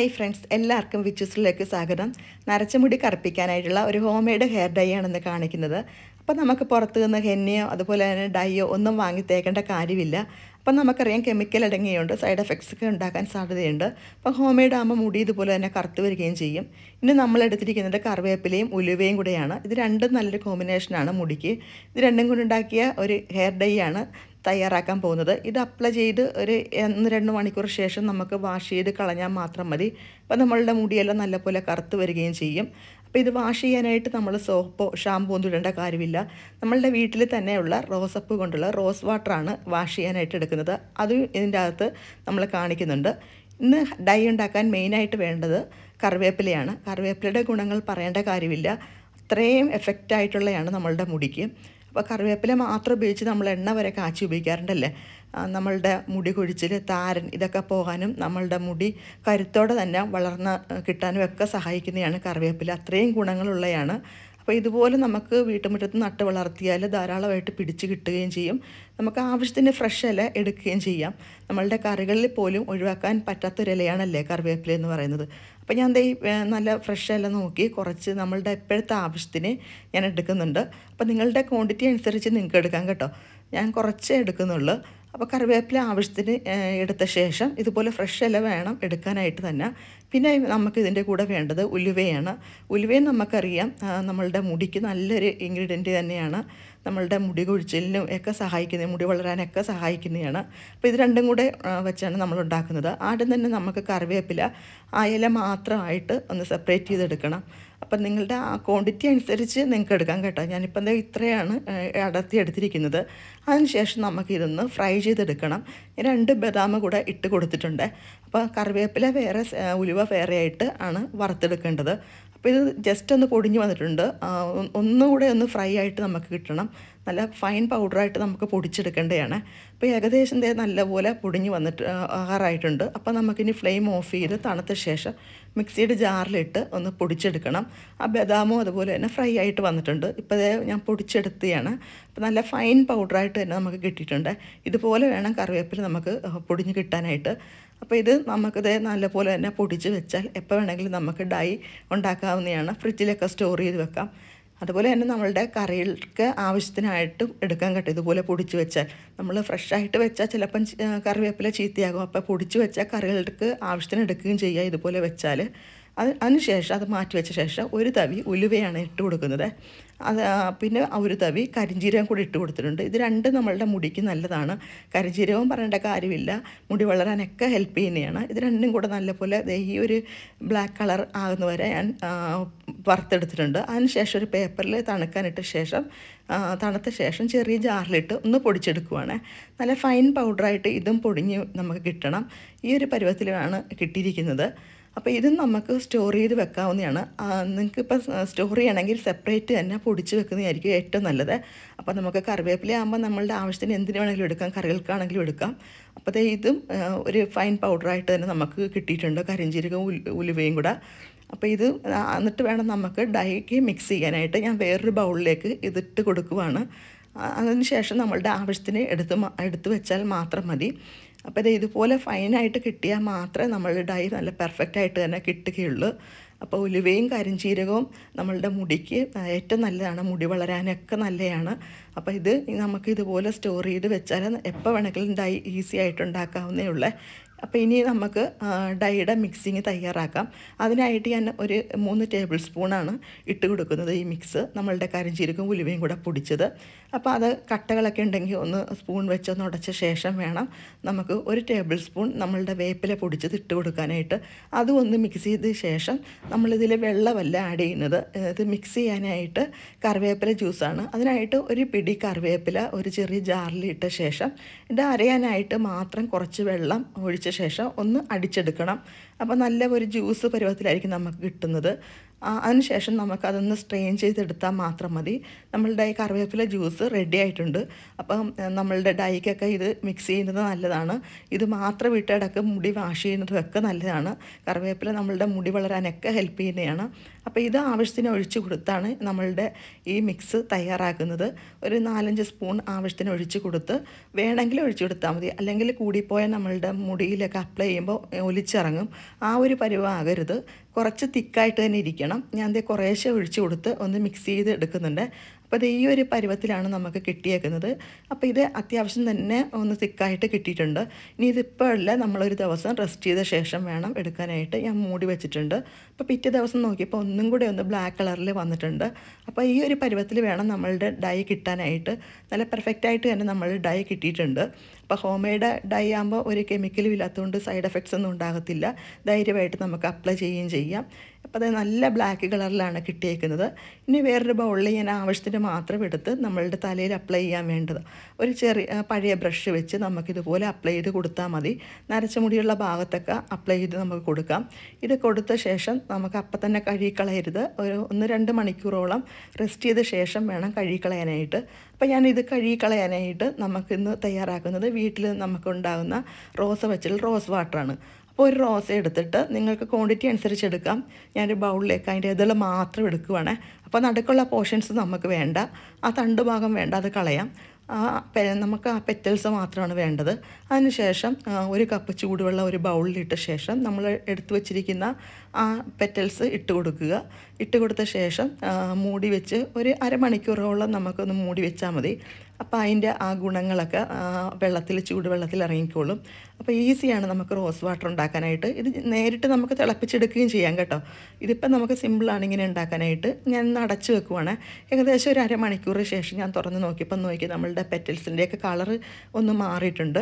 hi friends എല്ലാവർക്കും വിച്ചുസിലേക്ക് സ്വാഗതം നരച്ച മുടി കറുപ്പിക്കാനായിട്ടുള്ള ഒരു ഹോം മെയ്ഡ് ഹെയർ ഡൈ ആണെന്ന് കാണിക്കുന്നത് അപ്പം നമുക്ക് പുറത്ത് നിന്ന് ഹെന്നയോ അതുപോലെ തന്നെ ഡൈയോ ഒന്നും വാങ്ങി തേക്കേണ്ട കാര്യമില്ല അപ്പം നമുക്കറിയാം കെമിക്കൽ അടങ്ങിയുണ്ട് സൈഡ് എഫക്ട്സ് ഒക്കെ ഉണ്ടാക്കാൻ സാധ്യതയുണ്ട് അപ്പം ഹോം ആകുമ്പോൾ മുടി ഇതുപോലെ തന്നെ കറുത്ത് വരികയും ചെയ്യും ഇനി നമ്മൾ എടുത്തിരിക്കുന്നത് കറിവേപ്പിലയും ഉലുവയും കൂടെയാണ് ഇത് രണ്ടും നല്ലൊരു കോമ്പിനേഷനാണ് മുടിക്ക് ഇത് രണ്ടും കൂടി ഉണ്ടാക്കിയ ഒരു ഹെയർ ഡൈ ആണ് തയ്യാറാക്കാൻ പോകുന്നത് ഇത് അപ്ലൈ ചെയ്ത് ഒരു ഒന്ന് രണ്ട് മണിക്കൂർ ശേഷം നമുക്ക് വാഷ് ചെയ്ത് കളഞ്ഞാൽ മാത്രം മതി അപ്പോൾ നമ്മളുടെ മുടിയെല്ലാം നല്ലപോലെ കറുത്ത് വരികയും ചെയ്യും അപ്പോൾ ഇത് വാഷ് ചെയ്യാനായിട്ട് നമ്മൾ സോപ്പോ ഷാമ്പൂ ഒന്നും ഇടേണ്ട കാര്യമില്ല നമ്മളുടെ വീട്ടിൽ തന്നെയുള്ള റോസപ്പ് കൊണ്ടുള്ള റോസ് വാട്ടറാണ് വാഷ് ചെയ്യാനായിട്ട് എടുക്കുന്നത് അത് ഇതിൻ്റെ അകത്ത് നമ്മൾ കാണിക്കുന്നുണ്ട് ഇന്ന് ഡൈ ഉണ്ടാക്കാൻ മെയിനായിട്ട് വേണ്ടത് കറിവേപ്പിലയാണ് കറിവേപ്പിലയുടെ ഗുണങ്ങൾ പറയേണ്ട കാര്യമില്ല അത്രയും എഫക്റ്റായിട്ടുള്ളതാണ് നമ്മളുടെ മുടിക്ക് അപ്പോൾ കറിവേപ്പില മാത്രം ഉപയോഗിച്ച് നമ്മൾ എണ്ണ വരെ കാച്ചി ഉപയോഗിക്കാറുണ്ടല്ലേ നമ്മളുടെ മുടി കൊഴിച്ചിൽ താരൻ ഇതൊക്കെ പോകാനും നമ്മളുടെ മുടി കരുത്തോടെ തന്നെ വളർന്ന് കിട്ടാനും ഒക്കെ സഹായിക്കുന്നതാണ് കറിവേപ്പില അത്രയും ഗുണങ്ങളുള്ളതാണ് അപ്പോൾ ഇതുപോലെ നമുക്ക് വീട്ടുമുറ്റത്ത് നട്ട് വളർത്തിയാൽ ധാരാളമായിട്ട് പിടിച്ച് കിട്ടുകയും ചെയ്യും നമുക്ക് ആവശ്യത്തിന് ഫ്രഷ് ഇല എടുക്കുകയും ചെയ്യാം നമ്മളുടെ കറികളിൽ പോലും ഒഴിവാക്കാൻ പറ്റാത്തൊരിലയാണല്ലേ കറിവേപ്പില എന്ന് പറയുന്നത് അപ്പം ഞാൻ ദൈ നല്ല ഫ്രഷ് എല്ലാം നോക്കി കുറച്ച് നമ്മളുടെ എപ്പോഴത്തെ ആവശ്യത്തിന് ഞാൻ എടുക്കുന്നുണ്ട് അപ്പോൾ നിങ്ങളുടെ ക്വാണ്ടിറ്റി അനുസരിച്ച് നിങ്ങൾക്ക് എടുക്കാം കേട്ടോ ഞാൻ കുറച്ചേ എടുക്കുന്നുള്ളൂ അപ്പോൾ കറിവേപ്പില ആവശ്യത്തിന് എടുത്ത ശേഷം ഇതുപോലെ ഫ്രഷ് ഇല വേണം എടുക്കാനായിട്ട് തന്നെ പിന്നെ നമുക്ക് ഇതിൻ്റെ കൂടെ വേണ്ടത് ഉലുവയാണ് ഉലുവയും നമുക്കറിയാം നമ്മളുടെ മുടിക്ക് നല്ലൊരു ഇൻഗ്രീഡിയൻറ്റ് തന്നെയാണ് നമ്മളുടെ മുടി കൊഴിച്ചിലിനും ഒക്കെ സഹായിക്കുന്ന മുടി വളരാനൊക്കെ സഹായിക്കുന്നതാണ് അപ്പോൾ ഇത് രണ്ടും കൂടെ വെച്ചാണ് നമ്മൾ ഉണ്ടാക്കുന്നത് ആദ്യം തന്നെ നമുക്ക് കറിവേപ്പില ആ ഇല മാത്രമായിട്ട് ഒന്ന് സെപ്പറേറ്റ് ചെയ്തെടുക്കണം അപ്പം നിങ്ങളുടെ ആ ക്വാണ്ടിറ്റി അനുസരിച്ച് നിങ്ങൾക്ക് എടുക്കാം കേട്ടോ ഞാനിപ്പം എന്താ ഇത്രയാണ് അടർത്തി എടുത്തിരിക്കുന്നത് അതിനുശേഷം നമുക്കിതൊന്ന് ഫ്രൈ ചെയ്തെടുക്കണം രണ്ട് ബദാം കൂടെ ഇട്ട് കൊടുത്തിട്ടുണ്ട് അപ്പോൾ കറിവേപ്പില വേറെ ഉലുവ വേറെ ആയിട്ട് ആണ് വറുത്തെടുക്കേണ്ടത് അപ്പോൾ ഇത് ജസ്റ്റ് ഒന്ന് പൊടിഞ്ഞ് വന്നിട്ടുണ്ട് ഒന്നുകൂടെ ഒന്ന് ഫ്രൈ ആയിട്ട് നമുക്ക് കിട്ടണം നല്ല ഫൈൻ പൗഡറായിട്ട് നമുക്ക് പൊടിച്ചെടുക്കേണ്ടതാണ് അപ്പോൾ ഏകദേശം നല്ലപോലെ പൊടിഞ്ഞ് വന്നിട്ട് ആറായിട്ടുണ്ട് അപ്പോൾ നമുക്കിനി ഫ്ലെയിം ഓഫ് ചെയ്ത് തണുത്ത ശേഷം മിക്സിയുടെ ജാറിലിട്ട് ഒന്ന് പൊടിച്ചെടുക്കണം ആ ബദാമും അതുപോലെ തന്നെ ഫ്രൈ ആയിട്ട് വന്നിട്ടുണ്ട് ഇപ്പോൾ ഇതേ ഞാൻ പൊടിച്ചെടുത്തതാണ് അപ്പോൾ നല്ല ഫൈൻ പൗഡറായിട്ട് തന്നെ നമുക്ക് കിട്ടിയിട്ടുണ്ട് ഇതുപോലെ വേണം കറിവേപ്പില നമുക്ക് പൊടിഞ്ഞ് കിട്ടാനായിട്ട് അപ്പോൾ ഇത് നമുക്കിത് നല്ലപോലെ തന്നെ പൊടിച്ച് വെച്ചാൽ എപ്പോൾ വേണമെങ്കിലും നമുക്ക് ഡൈ ഉണ്ടാക്കാവുന്നതാണ് ഫ്രിഡ്ജിലൊക്കെ സ്റ്റോർ ചെയ്ത് വെക്കാം അതുപോലെ തന്നെ നമ്മളുടെ കറികൾക്ക് ആവശ്യത്തിനായിട്ടും എടുക്കാൻ കേട്ടോ ഇതുപോലെ പൊടിച്ച് വെച്ചാൽ നമ്മൾ ഫ്രഷായിട്ട് വെച്ചാൽ ചിലപ്പം കറിവേപ്പില ചീത്തയാകും അപ്പോൾ പൊടിച്ച് വെച്ചാൽ കറികൾക്ക് ആവശ്യത്തിന് എടുക്കുകയും ചെയ്യുക ഇതുപോലെ വെച്ചാൽ അത് അതിനുശേഷം അത് മാറ്റി വെച്ച ശേഷം ഒരു തവി ഉലുവയാണ് ഇട്ട് കൊടുക്കുന്നത് അത് പിന്നെ ഒരു തവി കരിഞ്ചീരകം കൂടി ഇട്ട് കൊടുത്തിട്ടുണ്ട് ഇത് രണ്ടും നമ്മളുടെ മുടിക്ക് നല്ലതാണ് കരിഞ്ചീരകവും പറയേണ്ട കാര്യമില്ല മുടി വളരാനൊക്കെ ഹെൽപ്പ് ചെയ്യുന്നതാണ് ഇത് രണ്ടും കൂടെ നല്ലപോലെ ഈ ഒരു ബ്ലാക്ക് കളർ ആകുന്ന വരെ ഞാൻ വറുത്തെടുത്തിട്ടുണ്ട് അതിനുശേഷം ഒരു പേപ്പറിൽ തണുക്കാനിട്ട ശേഷം തണുത്ത ശേഷം ചെറിയ ജാറിലിട്ട് ഒന്ന് പൊടിച്ചെടുക്കുവാണ് നല്ല ഫൈൻ പൗഡറായിട്ട് ഇതും പൊടിഞ്ഞ് നമുക്ക് കിട്ടണം ഈ ഒരു പരുവത്തിലാണ് കിട്ടിയിരിക്കുന്നത് അപ്പോൾ ഇത് നമുക്ക് സ്റ്റോർ ചെയ്ത് വെക്കാവുന്നതാണ് നിങ്ങൾക്കിപ്പോൾ സ്റ്റോർ ചെയ്യണമെങ്കിൽ സെപ്പറേറ്റ് തന്നെ പൊടിച്ച് വെക്കുന്നതായിരിക്കും ഏറ്റവും നല്ലത് അപ്പോൾ നമുക്ക് കറിവേപ്പില ആകുമ്പോൾ നമ്മളുടെ ആവശ്യത്തിന് എന്തിനു വേണമെങ്കിലും എടുക്കാം കറികൾക്കാണെങ്കിലും എടുക്കാം അപ്പോൾ ഇതും ഒരു ഫൈൻ പൗഡറായിട്ട് തന്നെ നമുക്ക് കിട്ടിയിട്ടുണ്ട് കരിഞ്ചീരകവും ഉലുവയും കൂടെ അപ്പോൾ ഇത് എന്നിട്ട് വേണം നമുക്ക് ഡൈക്ക് മിക്സ് ചെയ്യാനായിട്ട് ഞാൻ വേറൊരു ബൗളിലേക്ക് ഇതിട്ട് കൊടുക്കുവാണ് ശേഷം നമ്മളുടെ ആവശ്യത്തിന് എടുത്ത് എടുത്തു വെച്ചാൽ മാത്രം മതി അപ്പോൾ ഇത് ഇതുപോലെ ഫൈനായിട്ട് കിട്ടിയാൽ മാത്രമേ നമ്മൾ ഡൈ നല്ല പെർഫെക്റ്റായിട്ട് തന്നെ കിട്ടുകയുള്ളൂ അപ്പോൾ ഉലുവയും കരിഞ്ചീരകവും നമ്മളുടെ മുടിക്ക് ഏറ്റവും നല്ലതാണ് മുടി വളരാനൊക്കെ നല്ലതാണ് അപ്പോൾ ഇത് നമുക്ക് ഇതുപോലെ സ്റ്റോർ ചെയ്ത് വെച്ചാൽ എപ്പോൾ വേണമെങ്കിലും ഡൈ ഈസി ആയിട്ട് ഉണ്ടാക്കാവുന്നേ ഉള്ളൂ അപ്പോൾ ഇനി നമുക്ക് ഡൈയുടെ മിക്സിങ് തയ്യാറാക്കാം അതിനായിട്ട് ഞാൻ ഒരു മൂന്ന് ടേബിൾ സ്പൂണാണ് ഇട്ട് കൊടുക്കുന്നത് ഈ മിക്സ് നമ്മളുടെ കരിഞ്ചീരകം ഉലുവയും കൂടെ പൊടിച്ചത് അപ്പോൾ അത് കട്ടകളൊക്കെ ഉണ്ടെങ്കിൽ ഒന്ന് സ്പൂൺ വെച്ചൊന്ന് ഉടച്ച ശേഷം വേണം നമുക്ക് ഒരു ടേബിൾ സ്പൂൺ നമ്മളുടെ വേപ്പില പൊടിച്ചത് ഇട്ട് കൊടുക്കാനായിട്ട് അതും ഒന്ന് മിക്സ് ചെയ്ത ശേഷം നമ്മളിതിൽ വെള്ളമല്ല ആഡ് ചെയ്യുന്നത് ഇത് മിക്സ് ചെയ്യാനായിട്ട് കറിവേപ്പില ജ്യൂസാണ് അതിനായിട്ട് ഒരു പിടി കറിവേപ്പില ഒരു ചെറിയ ജാറിൽ ഇട്ട ശേഷം ഇത് അരയാനായിട്ട് മാത്രം കുറച്ച് വെള്ളം ഒഴിച്ച് ശേഷം ഒന്ന് അടിച്ചെടുക്കണം അപ്പോൾ നല്ല ഒരു ജ്യൂസ് പരുവത്തിലായിരിക്കും നമുക്ക് കിട്ടുന്നത് അതിനുശേഷം നമുക്കതൊന്ന് സ്ട്രെയിൻ ചെയ്തെടുത്താൽ മാത്രം മതി നമ്മളുടെ ഈ കറിവേപ്പില ജ്യൂസ് റെഡി ആയിട്ടുണ്ട് അപ്പം നമ്മളുടെ ഡൈക്കൊക്കെ ഇത് മിക്സ് ചെയ്യുന്നത് നല്ലതാണ് ഇത് മാത്രം ഇട്ടടക്ക് മുടി വാഷ് ഒക്കെ നല്ലതാണ് കറിവേപ്പില നമ്മളുടെ മുടി വളരാനൊക്കെ ഹെൽപ്പ് ചെയ്യുന്നതാണ് അപ്പോൾ ഇത് ആവശ്യത്തിന് ഒഴിച്ചു കൊടുത്താണ് നമ്മളുടെ ഈ മിക്സ് തയ്യാറാക്കുന്നത് ഒരു നാലഞ്ച് സ്പൂൺ ആവശ്യത്തിന് ഒഴിച്ചു കൊടുത്ത് വേണമെങ്കിൽ ഒഴിച്ചു കൊടുത്താൽ മതി അല്ലെങ്കിൽ കൂടിപ്പോയാൽ നമ്മളുടെ മുടിയിലൊക്കെ അപ്ലൈ ചെയ്യുമ്പോൾ ഒലിച്ചിറങ്ങും ആ ഒരു പരിവാകരുത് കുറച്ച് തിക്കായിട്ട് തന്നെ ഇരിക്കണം ഞാൻ ഇത് കുറേശ്ശെ ഒഴിച്ച് കൊടുത്ത് ഒന്ന് മിക്സ് ചെയ്ത് എടുക്കുന്നുണ്ട് അപ്പോൾ ഇത് ഈ ഒരു പരുവത്തിലാണ് നമുക്ക് കിട്ടിയേക്കുന്നത് അപ്പോൾ ഇത് അത്യാവശ്യം തന്നെ ഒന്ന് തിക്കായിട്ട് കിട്ടിയിട്ടുണ്ട് ഇനി ഇതിപ്പോൾ അല്ല നമ്മളൊരു ദിവസം റെസ്റ്റ് ചെയ്ത ശേഷം വേണം എടുക്കാനായിട്ട് ഞാൻ മൂടി വെച്ചിട്ടുണ്ട് അപ്പോൾ പിറ്റേ ദിവസം നോക്കിയപ്പോൾ ഒന്നും കൂടെ ഒന്ന് ബ്ലാക്ക് കളറിൽ വന്നിട്ടുണ്ട് അപ്പോൾ ഈ ഒരു പരുവത്തിൽ വേണം നമ്മളുടെ ഡൈ കിട്ടാനായിട്ട് നല്ല പെർഫെക്റ്റായിട്ട് തന്നെ നമ്മൾ ഡൈ കിട്ടിയിട്ടുണ്ട് അപ്പോൾ ഹോം ഡൈ ആകുമ്പോൾ ഒരു കെമിക്കലും ഇല്ലാത്തതുകൊണ്ട് സൈഡ് എഫക്ട്സ് ഒന്നും ഉണ്ടാകത്തില്ല ധൈര്യമായിട്ട് നമുക്ക് അപ്ലൈ ചെയ്യുകയും ചെയ്യാം അപ്പോൾ അത് നല്ല ബ്ലാക്ക് കളറിലാണ് കിട്ടിയേക്കുന്നത് ഇനി വേറൊരു ബൗളിൽ ഞാൻ ആവശ്യത്തിന് മാത്രം എടുത്ത് നമ്മളുടെ തലയിൽ അപ്ലൈ ചെയ്യാൻ വേണ്ടത് ഒരു ചെറിയ പഴയ ബ്രഷ് വെച്ച് നമുക്കിതുപോലെ അപ്ലൈ ചെയ്ത് കൊടുത്താൽ മതി നരച്ച മുടിയുള്ള ഭാഗത്തൊക്കെ അപ്ലൈ ചെയ്ത് നമുക്ക് കൊടുക്കാം ഇത് കൊടുത്ത ശേഷം നമുക്ക് അപ്പം തന്നെ കഴുകിക്കളയരുത് ഒരു ഒന്ന് രണ്ട് മണിക്കൂറോളം റെസ്റ്റ് ചെയ്ത ശേഷം വേണം കഴുകിക്കളയാനായിട്ട് അപ്പോൾ ഞാനിത് കഴുകിക്കളയാനായിട്ട് നമുക്കിന്ന് തയ്യാറാക്കുന്നത് വീട്ടിൽ നമുക്കുണ്ടാകുന്ന റോസ് വെച്ചിൽ റോസ് വാട്ടറാണ് ഒരു റോസ എടുത്തിട്ട് നിങ്ങൾക്ക് ക്വാണ്ടിറ്റി അനുസരിച്ച് എടുക്കാം ഞാനൊരു ബൗളിലേക്ക് അതിൻ്റെ ഇതെല്ലാം മാത്രം എടുക്കുവാണേ അപ്പോൾ നടുക്കുള്ള പോർഷൻസ് നമുക്ക് വേണ്ട ആ തണ്ട് ഭാഗം വേണ്ട അത് കളയാം നമുക്ക് ആ പെറ്റൽസ് മാത്രമാണ് വേണ്ടത് അതിനുശേഷം ഒരു കപ്പ് ചൂടുവെള്ളം ഒരു ബൗളിലിട്ട ശേഷം നമ്മൾ എടുത്തു വച്ചിരിക്കുന്ന ആ പെറ്റൽസ് ഇട്ട് കൊടുക്കുക ഇട്ട് കൊടുത്ത ശേഷം മൂടി വെച്ച് ഒരു അരമണിക്കൂറോളം നമുക്കൊന്ന് മൂടി വെച്ചാൽ മതി അപ്പോൾ അതിൻ്റെ ആ ഗുണങ്ങളൊക്കെ വെള്ളത്തിൽ ചൂടുവെള്ളത്തിൽ ഇറങ്ങിക്കോളും അപ്പോൾ ഈസിയാണ് നമുക്ക് റോസ് വാട്ടർ ഉണ്ടാക്കാനായിട്ട് ഇത് നേരിട്ട് നമുക്ക് തിളപ്പിച്ചെടുക്കുകയും ചെയ്യാം കേട്ടോ ഇതിപ്പോൾ നമുക്ക് സിമ്പിളാണ് ഇങ്ങനെ ഉണ്ടാക്കാനായിട്ട് ഞാൻ അടച്ച് വെക്കുവാണ് ഏകദേശം ഒരു അരമണിക്കൂർ ശേഷം ഞാൻ തുറന്ന് നോക്കിയപ്പോൾ നോക്കി നമ്മളുടെ പെറ്റൽസിൻ്റെയൊക്കെ കളർ ഒന്ന് മാറിയിട്ടുണ്ട്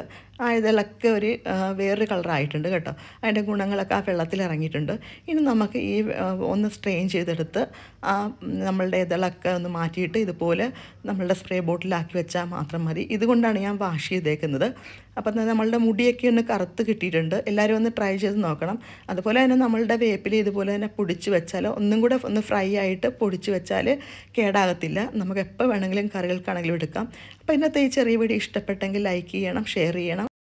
ആയതിലൊക്കെ ഒരു വേറൊരു കളറായിട്ടുണ്ട് കേട്ടോ അതിൻ്റെ ഗുണങ്ങളൊക്കെ ആ വെള്ളത്തിൽ ഇറങ്ങിയിട്ടുണ്ട് ഇനി നമുക്ക് ഈ ഒന്ന് സ്ട്രെയിൻ ചെയ്തെടുത്ത് ആ നമ്മളുടെ ഇതളൊക്കെ ഒന്ന് മാറ്റിയിട്ട് ഇതുപോലെ നമ്മളുടെ സ്പ്രേ ബോട്ടിലാക്കി വെച്ച് വെച്ചാൽ മാത്രം മതി ഇതുകൊണ്ടാണ് ഞാൻ വാഷ് ചെയ്തേക്കുന്നത് അപ്പം നമ്മളുടെ മുടിയൊക്കെ ഒന്ന് കറുത്ത് കിട്ടിയിട്ടുണ്ട് എല്ലാവരും ഒന്ന് ട്രൈ ചെയ്ത് നോക്കണം അതുപോലെ തന്നെ നമ്മളുടെ വേപ്പിൽ ഇതുപോലെ തന്നെ പൊടിച്ച് വെച്ചാൽ ഒന്നും കൂടെ ഒന്ന് ഫ്രൈ ആയിട്ട് പൊടിച്ച് വെച്ചാൽ കേടാകത്തില്ല നമുക്ക് എപ്പോൾ വേണമെങ്കിലും കറികൾക്കാണെങ്കിലും എടുക്കാം അപ്പോൾ ഇന്നത്തെ ഈ ചെറിയ വീഡിയോ ഇഷ്ടപ്പെട്ടെങ്കിൽ ലൈക്ക് ചെയ്യണം ഷെയർ ചെയ്യണം